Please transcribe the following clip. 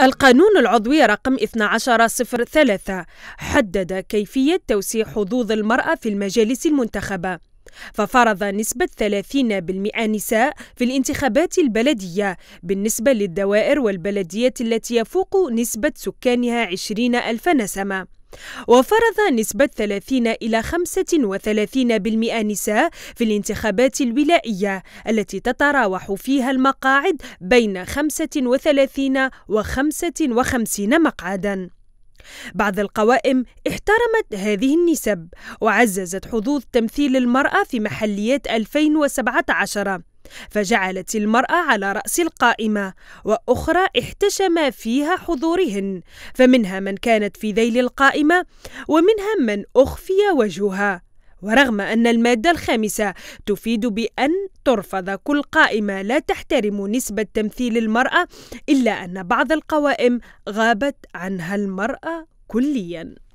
القانون العضوي رقم 1203 حدد كيفية توسيع حظوظ المرأة في المجالس المنتخبة ففرض نسبة 30% نساء في الانتخابات البلدية بالنسبة للدوائر والبلديات التي يفوق نسبة سكانها 20 ألف نسمة وفرض نسبة 30 إلى 35% نساء في الانتخابات الولائية التي تتراوح فيها المقاعد بين 35 و 55 مقعداً. بعض القوائم احترمت هذه النسب وعززت حظوظ تمثيل المرأة في محليات 2017 فجعلت المرأة على رأس القائمة وأخرى احتشم فيها حضورهن فمنها من كانت في ذيل القائمة ومنها من أخفي وجهها ورغم أن المادة الخامسة تفيد بأن ترفض كل قائمة لا تحترم نسبة تمثيل المرأة إلا أن بعض القوائم غابت عنها المرأة كلياً